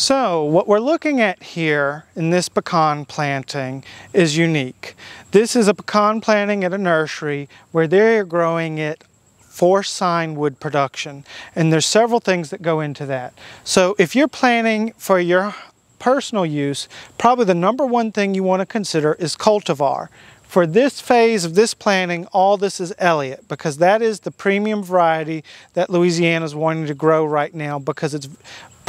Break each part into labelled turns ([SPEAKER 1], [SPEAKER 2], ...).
[SPEAKER 1] So what we're looking at here in this pecan planting is unique. This is a pecan planting at a nursery where they're growing it for sign wood production. And there's several things that go into that. So if you're planning for your personal use, probably the number one thing you want to consider is cultivar. For this phase of this planting, all this is Elliott because that is the premium variety that Louisiana is wanting to grow right now because it's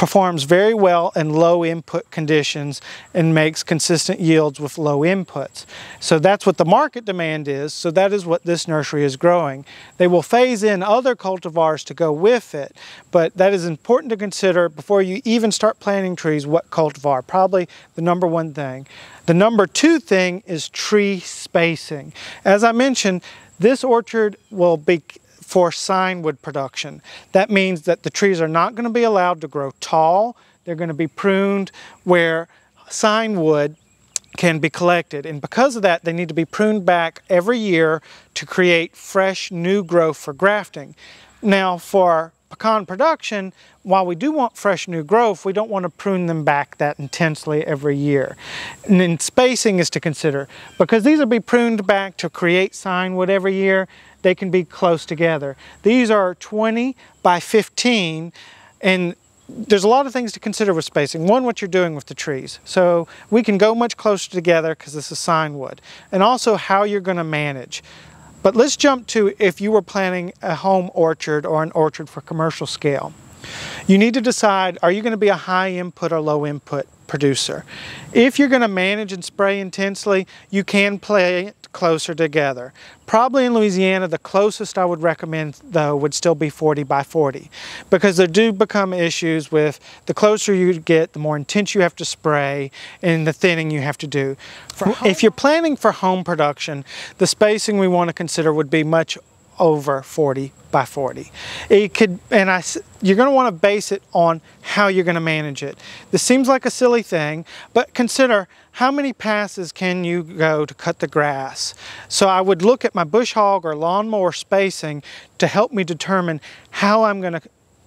[SPEAKER 1] performs very well in low input conditions and makes consistent yields with low inputs. So that's what the market demand is, so that is what this nursery is growing. They will phase in other cultivars to go with it, but that is important to consider before you even start planting trees what cultivar, probably the number one thing. The number two thing is tree spacing. As I mentioned, this orchard will be for signwood production. That means that the trees are not going to be allowed to grow tall. They're going to be pruned where signwood can be collected. And because of that, they need to be pruned back every year to create fresh new growth for grafting. Now for pecan production, while we do want fresh new growth, we don't want to prune them back that intensely every year. And then spacing is to consider because these will be pruned back to create sign wood every year. They can be close together. These are 20 by 15 and there's a lot of things to consider with spacing. One, what you're doing with the trees. So we can go much closer together because this is sign wood. And also how you're going to manage. But let's jump to if you were planning a home orchard or an orchard for commercial scale. You need to decide, are you going to be a high input or low input producer. If you're going to manage and spray intensely, you can play closer together. Probably in Louisiana, the closest I would recommend, though, would still be 40 by 40 because there do become issues with the closer you get, the more intense you have to spray and the thinning you have to do. if you're planning for home production, the spacing we want to consider would be much over 40 by 40. It could, and I, you're going to want to base it on how you're going to manage it. This seems like a silly thing, but consider how many passes can you go to cut the grass? So I would look at my bush hog or lawnmower spacing to help me determine how I'm going to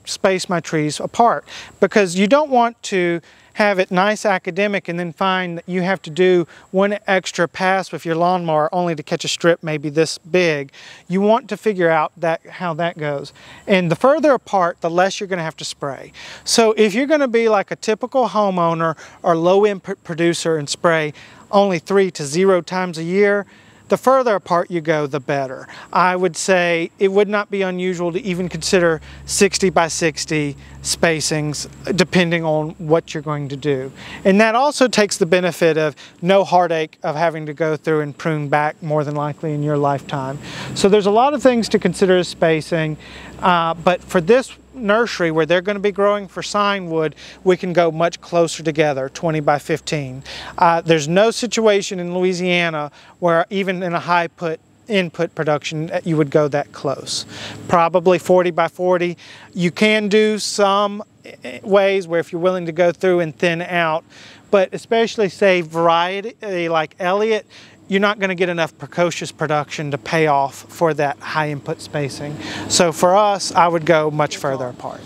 [SPEAKER 1] space my trees apart because you don't want to have it nice academic and then find that you have to do one extra pass with your lawnmower only to catch a strip maybe this big. You want to figure out that how that goes. And the further apart, the less you're going to have to spray. So if you're going to be like a typical homeowner or low input producer and spray only three to zero times a year, the further apart you go, the better. I would say it would not be unusual to even consider 60 by 60 spacings, depending on what you're going to do. And that also takes the benefit of no heartache of having to go through and prune back more than likely in your lifetime. So there's a lot of things to consider as spacing, uh, but for this nursery where they're going to be growing for sign wood, we can go much closer together, 20 by 15. Uh, there's no situation in Louisiana where even in a high put input production uh, you would go that close. Probably 40 by 40. You can do some eh, eh, ways where if you're willing to go through and thin out, but especially say variety eh, like Elliott, you're not going to get enough precocious production to pay off for that high input spacing. So for us, I would go much further apart.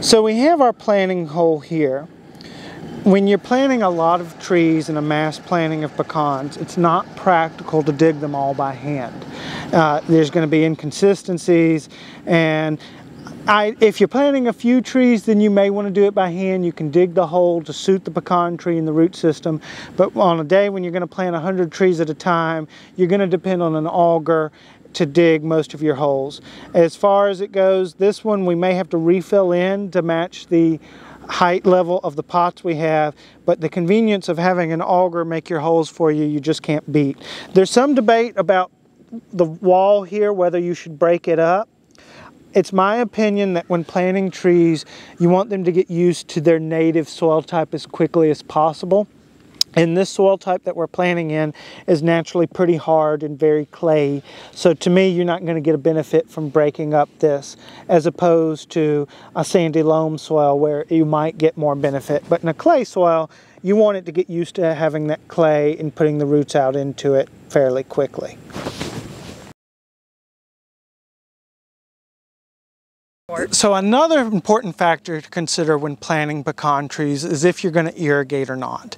[SPEAKER 1] So we have our planting hole here. When you're planting a lot of trees in a mass planting of pecans, it's not practical to dig them all by hand. Uh, there's going to be inconsistencies and I, if you're planting a few trees, then you may want to do it by hand. You can dig the hole to suit the pecan tree and the root system. But on a day when you're going to plant 100 trees at a time, you're going to depend on an auger to dig most of your holes. As far as it goes, this one we may have to refill in to match the height level of the pots we have, but the convenience of having an auger make your holes for you, you just can't beat. There's some debate about the wall here, whether you should break it up. It's my opinion that when planting trees, you want them to get used to their native soil type as quickly as possible. And this soil type that we're planting in is naturally pretty hard and very clay. So to me, you're not going to get a benefit from breaking up this as opposed to a sandy loam soil where you might get more benefit. But in a clay soil, you want it to get used to having that clay and putting the roots out into it fairly quickly. support. So another important factor to consider when planting pecan trees is if you're going to irrigate or not.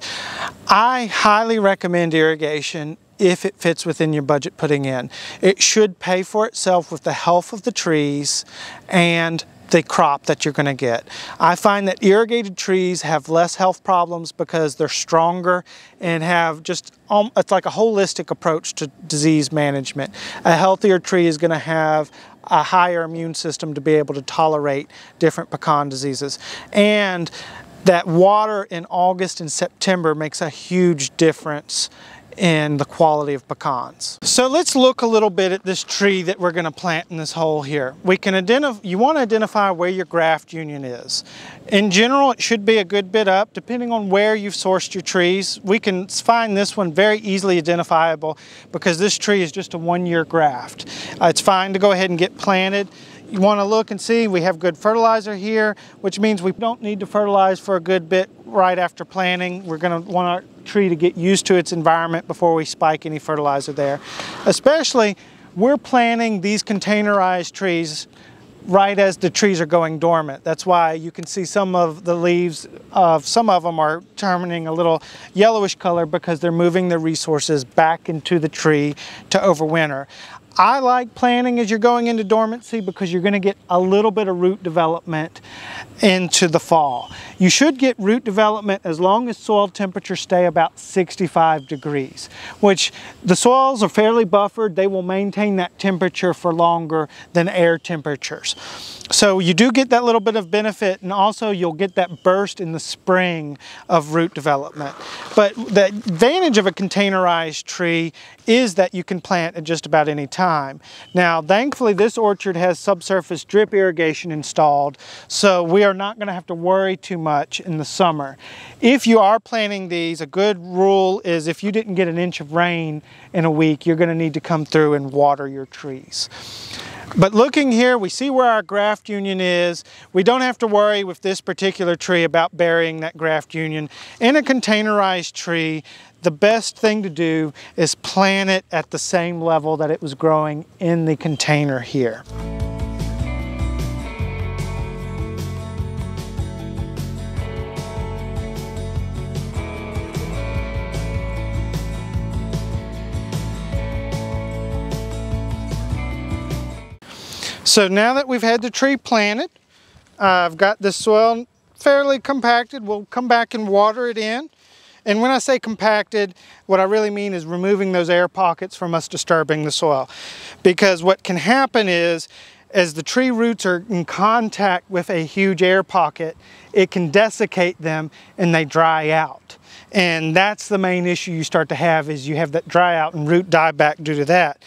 [SPEAKER 1] I highly recommend irrigation if it fits within your budget putting in. It should pay for itself with the health of the trees and the crop that you're going to get. I find that irrigated trees have less health problems because they're stronger and have just, um, it's like a holistic approach to disease management. A healthier tree is going to have a higher immune system to be able to tolerate different pecan diseases. And that water in August and September makes a huge difference in the quality of pecans. So let's look a little bit at this tree that we're gonna plant in this hole here. We can identify, you wanna identify where your graft union is. In general, it should be a good bit up, depending on where you've sourced your trees. We can find this one very easily identifiable because this tree is just a one-year graft. Uh, it's fine to go ahead and get planted you want to look and see we have good fertilizer here which means we don't need to fertilize for a good bit right after planting we're going to want to tree to get used to its environment before we spike any fertilizer there. Especially, we're planting these containerized trees right as the trees are going dormant. That's why you can see some of the leaves of uh, some of them are turning a little yellowish color because they're moving the resources back into the tree to overwinter. I like planting as you're going into dormancy because you're going to get a little bit of root development into the fall. You should get root development as long as soil temperatures stay about 65 degrees, which the soils are fairly buffered. They will maintain that temperature for longer than air temperatures. So you do get that little bit of benefit and also you'll get that burst in the spring of root development. But the advantage of a containerized tree is that you can plant at just about any time. Now, thankfully this orchard has subsurface drip irrigation installed, so we are not gonna have to worry too much in the summer. If you are planting these, a good rule is if you didn't get an inch of rain in a week, you're gonna need to come through and water your trees. But looking here, we see where our graft union is. We don't have to worry with this particular tree about burying that graft union. In a containerized tree, the best thing to do is plant it at the same level that it was growing in the container here. So now that we've had the tree planted, uh, I've got the soil fairly compacted. We'll come back and water it in. And when I say compacted, what I really mean is removing those air pockets from us disturbing the soil. Because what can happen is, as the tree roots are in contact with a huge air pocket, it can desiccate them and they dry out. And that's the main issue you start to have is you have that dry out and root dieback due to that.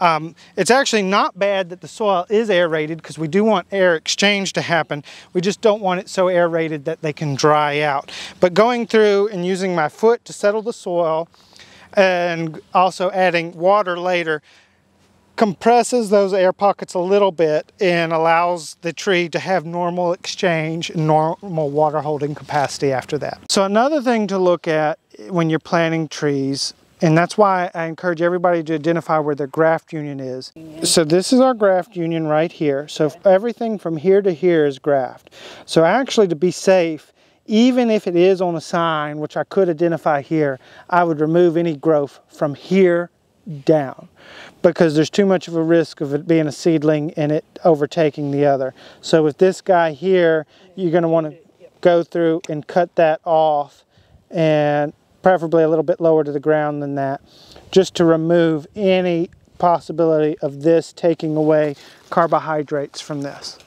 [SPEAKER 1] Um, it's actually not bad that the soil is aerated because we do want air exchange to happen. We just don't want it so aerated that they can dry out. But going through and using my foot to settle the soil and also adding water later compresses those air pockets a little bit and allows the tree to have normal exchange and normal water holding capacity after that. So another thing to look at when you're planting trees and that's why I encourage everybody to identify where their graft union is. So this is our graft union right here. So everything from here to here is graft. So actually to be safe, even if it is on a sign, which I could identify here, I would remove any growth from here down because there's too much of a risk of it being a seedling and it overtaking the other. So with this guy here, you're going to want to go through and cut that off and preferably a little bit lower to the ground than that, just to remove any possibility of this taking away carbohydrates from this.